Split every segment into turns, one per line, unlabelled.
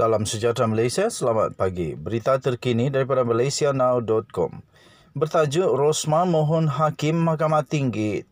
Salam sejahtera Malaysia, selamat pagi. Berita terkini daripada malaysianow.com. Bertajuk Rosma mohon hakim Mahkamah Tinggi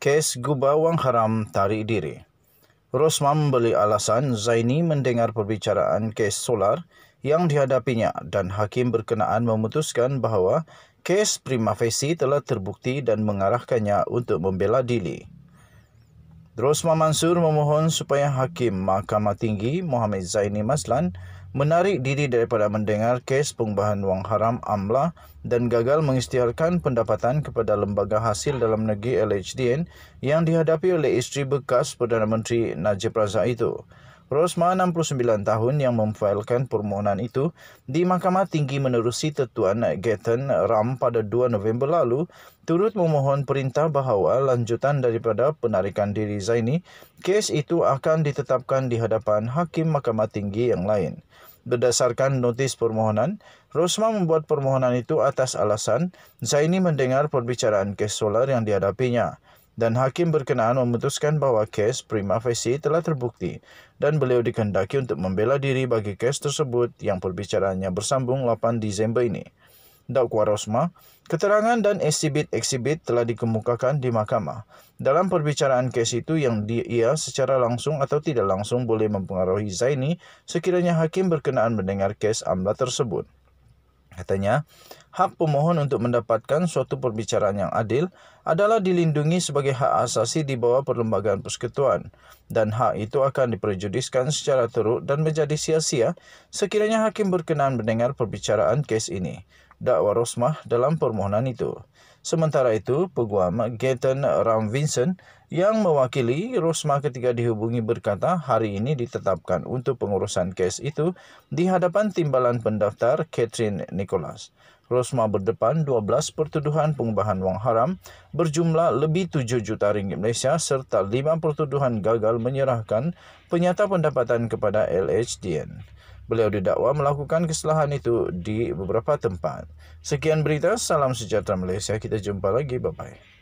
kes gubah wang haram tarik diri. Rosma membeli alasan Zaini mendengar perbicaraan kes solar yang dihadapinya dan hakim berkenaan memutuskan bahawa kes prima facie telah terbukti dan mengarahkannya untuk membela diri. Drosma Mansur memohon supaya Hakim Mahkamah Tinggi Muhammad Zaini Maslan menarik diri daripada mendengar kes pengubahan wang haram AMLA dan gagal mengistiharkan pendapatan kepada Lembaga Hasil Dalam Negeri LHDN yang dihadapi oleh isteri bekas Perdana Menteri Najib Razak itu. Rosma, 69 tahun yang memfailkan permohonan itu di Mahkamah Tinggi menerusi Tetuan Gaten Ram pada 2 November lalu turut memohon perintah bahawa lanjutan daripada penarikan diri Zaini, kes itu akan ditetapkan di hadapan Hakim Mahkamah Tinggi yang lain. Berdasarkan notis permohonan, Rosma membuat permohonan itu atas alasan Zaini mendengar perbicaraan kes solar yang dihadapinya dan hakim berkenaan memutuskan bahawa kes prima facie telah terbukti dan beliau dikehendaki untuk membela diri bagi kes tersebut yang perbicaraannya bersambung 8 Disember ini. Dakwa Rosma, keterangan dan eksibit-eksibit telah dikemukakan di mahkamah. Dalam perbicaraan kes itu yang dia, ia secara langsung atau tidak langsung boleh mempengaruhi Zaini sekiranya hakim berkenaan mendengar kes amla tersebut. Katanya, hak pemohon untuk mendapatkan suatu perbicaraan yang adil adalah dilindungi sebagai hak asasi di bawah perlembagaan persekutuan dan hak itu akan diperjudiskan secara teruk dan menjadi sia-sia sekiranya hakim berkenan mendengar perbicaraan kes ini dakwa rosmah dalam permohonan itu. Sementara itu, Peguam Gaten Ram Vincent yang mewakili rosmah ketika dihubungi berkata hari ini ditetapkan untuk pengurusan kes itu di hadapan timbalan pendaftar Catherine Nicholas. Rosmah berdepan 12 pertuduhan pengubahan wang haram berjumlah lebih 7 juta ringgit Malaysia serta 5 pertuduhan gagal menyerahkan penyata pendapatan kepada LHDN. Beliau didakwa melakukan kesalahan itu di beberapa tempat. Sekian berita, salam sejahtera Malaysia. Kita jumpa lagi. Bye-bye.